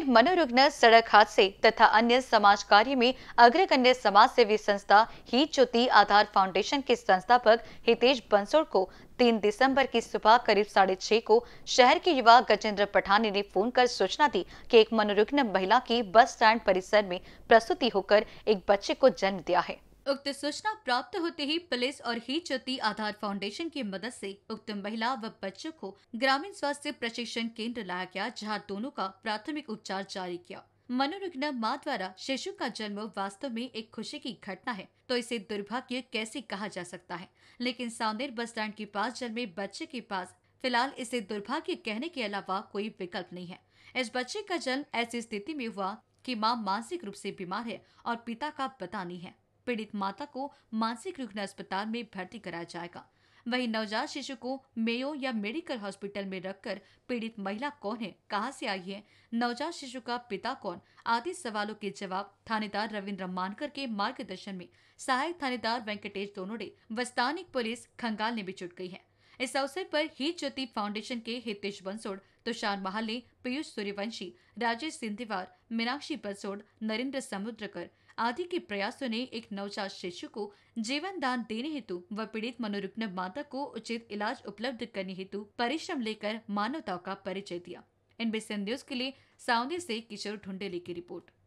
mayor मनोरुग्न सड़क हादसे तथा अन्य समाज कार्य में अग्रगण्य समाज सेवी संस्था ही ज्योति आधार फाउंडेशन के संस्थापक हितेश बंसोड़ को 3 दिसंबर की सुबह करीब साढ़े छह को शहर के युवा गजेंद्र पठानी ने फोन कर सूचना दी कि एक मनोरुग्न महिला की बस स्टैंड परिसर में प्रसूति होकर एक बच्चे को जन्म दिया है उक्त सूचना प्राप्त होते ही पुलिस और ही ज्योति आधार फाउंडेशन की मदद से उक्त महिला व बच्चों को ग्रामीण स्वास्थ्य प्रशिक्षण केंद्र लाया गया जहां दोनों का प्राथमिक उपचार जारी किया मनोरुग्न माँ द्वारा शिशु का जन्म वास्तव में एक खुशी की घटना है तो इसे दुर्भाग्य कैसे कहा जा सकता है लेकिन सामनेर बस स्टैंड के पास जन्मे बच्चे के पास फिलहाल इसे दुर्भाग्य कहने के अलावा कोई विकल्प नहीं है इस बच्चे का जन्म ऐसी स्थिति में हुआ कि माँ मानसिक रूप से बीमार है और पिता का पता नहीं है पीड़ित माता को मानसिक रुग्ण अस्पताल में भर्ती कराया जाएगा वही नवजात शिशु को मेयो या मेडिकल हॉस्पिटल में रखकर पीड़ित महिला कौन है कहां से आई है नवजात शिशु का पिता कौन आदि सवालों के जवाब थानेदार रविन्द्र मानकर के मार्गदर्शन में सहायक थानेदार वेंकटेश दोनों व स्थानीय पुलिस खंगाल ने भी जुट गई है इस अवसर पर ही ज्योति फाउंडेशन के हितेश बंसोड़ तुषार महाले पीयूष सूर्यवंशी राजेश सिंधिवार मीनाक्षी बंसोड़ नरेंद्र समुद्रकर आदि के प्रयासों ने एक नवजात शिशु को जीवन दान देने हेतु व पीड़ित मनोरुग्न माता को उचित इलाज उपलब्ध करने हेतु परिश्रम लेकर मानवता का परिचय दिया एनबीसी न्यूज के लिए साउंदी से किशोर ढुंडेली की रिपोर्ट